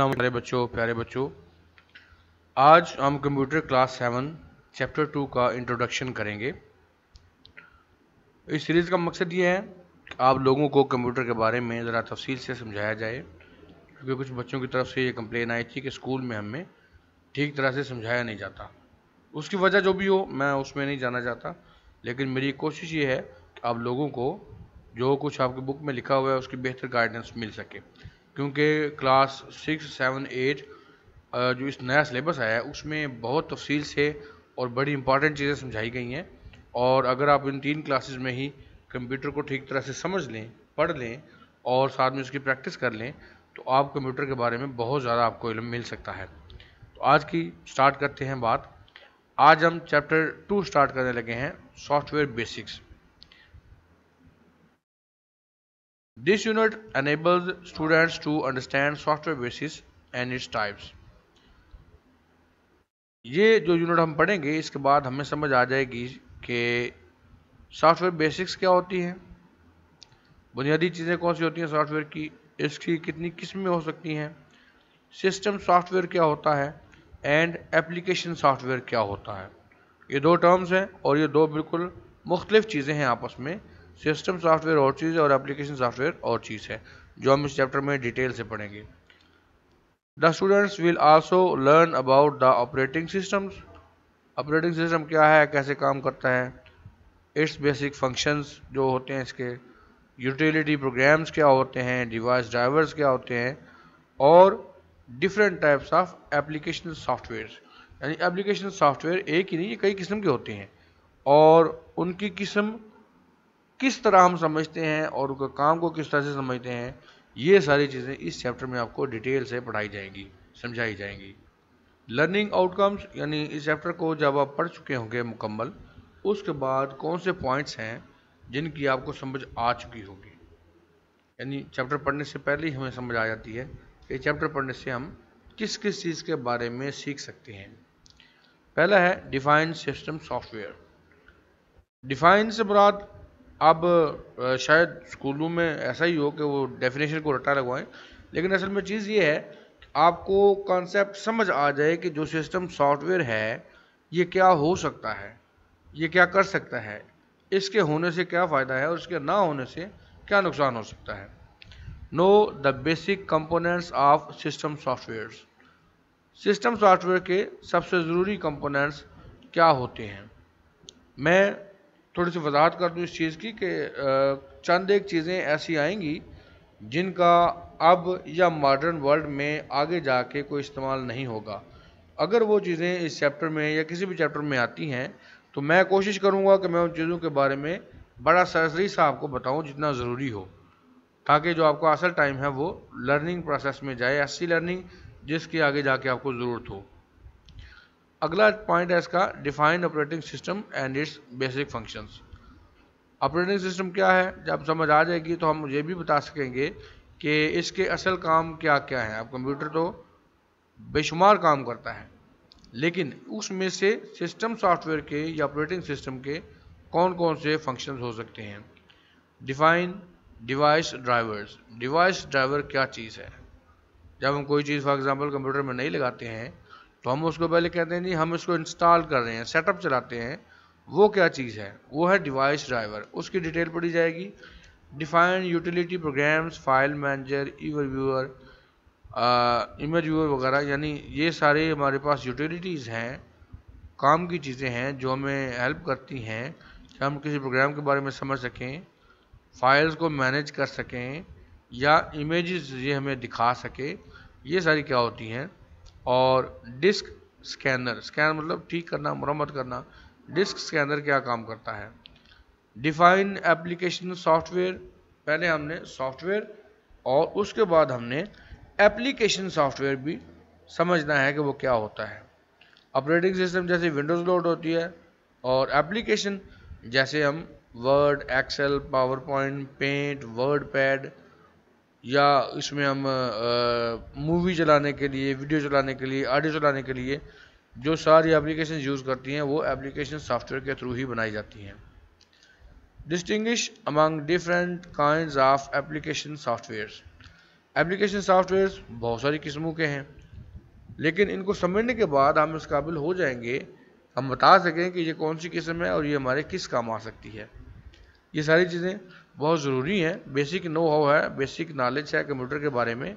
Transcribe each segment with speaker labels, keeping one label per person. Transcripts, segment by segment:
Speaker 1: प्यारे बच्चों प्यारे बच्चों आज हम computer class seven chapter two का इंट्रोडक्शन करेंगे इस सीरीज़ का मकसद ये है कि आप लोगों को कंप्यूटर के बारे में ज़रा तफसील से समझाया जाए क्योंकि कुछ बच्चों की तरफ से ये कंप्लेन आई थी कि स्कूल में हमें ठीक तरह से समझाया नहीं जाता उसकी वजह जो भी हो मैं उसमें नहीं जाना चाहता लेकिन मेरी कोशिश ये है कि आप लोगों को जो कुछ आपकी बुक में लिखा हुआ है उसकी बेहतर गाइडेंस मिल सके क्योंकि क्लास सिक्स सेवन एट जो इस नया सिलेबस आया है उसमें बहुत तफसील से और बड़ी इंपॉर्टेंट चीज़ें समझाई गई हैं और अगर आप इन तीन क्लासेस में ही कंप्यूटर को ठीक तरह से समझ लें पढ़ लें और साथ में उसकी प्रैक्टिस कर लें तो आप कंप्यूटर के बारे में बहुत ज़्यादा आपको इलम मिल सकता है तो आज की स्टार्ट करते हैं बात आज हम चैप्टर टू स्टार्ट करने लगे हैं software basics This unit enables students to understand software basis and its types. ये जो यूनिट हम पढ़ेंगे इसके बाद हमें समझ आ जाएगी कि सॉफ्टवेयर बेसिक्स क्या होती हैं बुनियादी चीज़ें कौन सी होती हैं सॉफ्टवेयर की इसकी कितनी किस्में हो सकती हैं सिस्टम सॉफ्टवेयर क्या होता है एंड एप्लीकेशन सॉफ्टवेयर क्या होता है ये दो टर्म्स हैं और ये दो बिल्कुल मुख्तलिफ चीज़ें हैं आपस में सिस्टम सॉफ्टवेयर और चीज़ है और एप्लीकेशन सॉफ्टवेयर और चीज़ है जो हम इस चैप्टर में डिटेल से पढ़ेंगे the students will also learn about the operating systems operating system क्या है कैसे काम करता है इट्स बेसिक फंक्शंस जो होते हैं इसके यूटिलिटी प्रोग्राम्स क्या होते हैं डिवाइस ड्राइवर्स क्या होते हैं और different types of application software यानी एप्लीकेशन सॉफ्टवेयर एक ही नहीं कई किस्म के होते हैं और उनकी किस्म किस तरह हम समझते हैं और उनका काम को किस तरह से समझते हैं ये सारी चीज़ें इस चैप्टर में आपको डिटेल से पढ़ाई जाएंगी समझाई जाएंगी लर्निंग आउटकम्स यानी इस चैप्टर को जब आप पढ़ चुके होंगे मुकम्मल उसके बाद कौन से पॉइंट्स हैं जिनकी आपको समझ आ चुकी होगी यानी चैप्टर पढ़ने से पहले ही हमें समझ आ जाती है कि चैप्टर पढ़ने से हम किस किस चीज़ के बारे में सीख सकते हैं पहला है डिफाइन सिस्टम सॉफ्टवेयर डिफाइन से मुराद अब शायद स्कूलों में ऐसा ही हो कि वो डेफिनेशन को रट्टा लगवाएं लेकिन असल में चीज़ ये है आपको कॉन्सेप्ट समझ आ जाए कि जो सिस्टम सॉफ्टवेयर है ये क्या हो सकता है ये क्या कर सकता है इसके होने से क्या फ़ायदा है और इसके ना होने से क्या नुकसान हो सकता है know the basic components of system software system software के सबसे ज़रूरी कंपोनेंट्स क्या होते हैं मैं थोड़ी सी वजाहत कर दूँ इस चीज़ की कि चंद एक चीज़ें ऐसी आएंगी जिनका अब या मॉडर्न वर्ल्ड में आगे जाके कोई इस्तेमाल नहीं होगा अगर वो चीज़ें इस चैप्टर में या किसी भी चैप्टर में आती हैं तो मैं कोशिश करूँगा कि मैं उन चीज़ों के बारे में बड़ा सरसरी सा आपको बताऊँ जितना ज़रूरी हो ताकि जो आपका असल टाइम है वो लर्निंग प्रोसेस में जाए ऐसी लर्निंग जिसकी आगे जाके आपको ज़रूरत हो अगला पॉइंट है इसका define operating system and its basic functions operating system क्या है जब समझ आ जाएगी तो हम ये भी बता सकेंगे कि इसके असल काम क्या क्या हैं अब कंप्यूटर तो बेशुमार काम करता है लेकिन उसमें से सिस्टम सॉफ्टवेयर के या ऑपरेटिंग सिस्टम के कौन कौन से फंक्शंस हो सकते हैं define device drivers device driver क्या चीज़ है जब हम कोई चीज़ फॉर एग्जांपल कंप्यूटर में नहीं लगाते हैं तो हम उसको पहले कहते हैं जी हम इसको इंस्टॉल कर रहे हैं सेटअप चलाते हैं वो क्या चीज़ है वो है डिवाइस ड्राइवर उसकी डिटेल पढ़ी जाएगी define utility programs file manager ईवर व्यूअर इमेज व्यूअर वगैरह यानी ये सारे हमारे पास यूटिलिटीज़ हैं काम की चीज़ें हैं जो हमें हेल्प करती हैं कि हम किसी प्रोग्राम के बारे में समझ सकें फाइल्स को मैनेज कर सकें या इमेजेस ये हमें दिखा सके ये सारी क्या होती हैं और डिस्क स्कैनर स्कैन मतलब ठीक करना मरम्मत करना डिस्क स्कैनर क्या काम करता है डिफाइन एप्लीकेशन सॉफ्टवेयर पहले हमने सॉफ्टवेयर और उसके बाद हमने एप्लीकेशन सॉफ्टवेयर भी समझना है कि वो क्या होता है ऑपरेटिंग सिस्टम जैसे विंडोज़ लोड होती है और एप्लीकेशन जैसे हम Word Excel PowerPoint Paint WordPad या इसमें हम मूवी चलाने के लिए वीडियो चलाने के लिए ऑडियो चलाने के लिए जो सारी एप्लीकेशन यूज़ करती हैं वो एप्लीकेशन सॉफ्टवेयर के थ्रू ही बनाई जाती हैं distinguish among different kind of application software application software बहुत सारी किस्मों के हैं लेकिन इनको समझने के बाद हम इस काबिल हो जाएंगे हम बता सकें कि ये कौन सी किस्म है और ये हमारे किस काम आ सकती है ये सारी चीज़ें बहुत ज़रूरी है बेसिक नो हाउ है बेसिक नॉलेज है कंप्यूटर के बारे में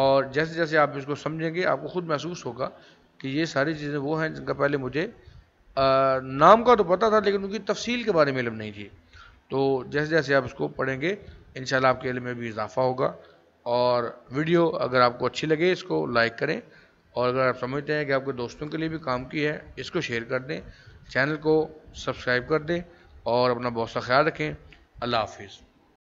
Speaker 1: और जैसे जैसे आप इसको समझेंगे आपको खुद महसूस होगा कि ये सारी चीज़ें वो हैं जिनका पहले मुझे आ, नाम का तो पता था लेकिन उनकी तफसील के बारे में इलम नहीं थी तो जैसे जैसे आप इसको पढ़ेंगे इन आपके इलम में भी इजाफा होगा और वीडियो अगर आपको अच्छी लगे इसको लाइक करें और अगर आप समझते हैं कि आपके दोस्तों के लिए भी काम की है इसको शेयर कर दें चैनल को सब्सक्राइब कर दें और अपना बहुत सा ख्याल रखें Allah Hafiz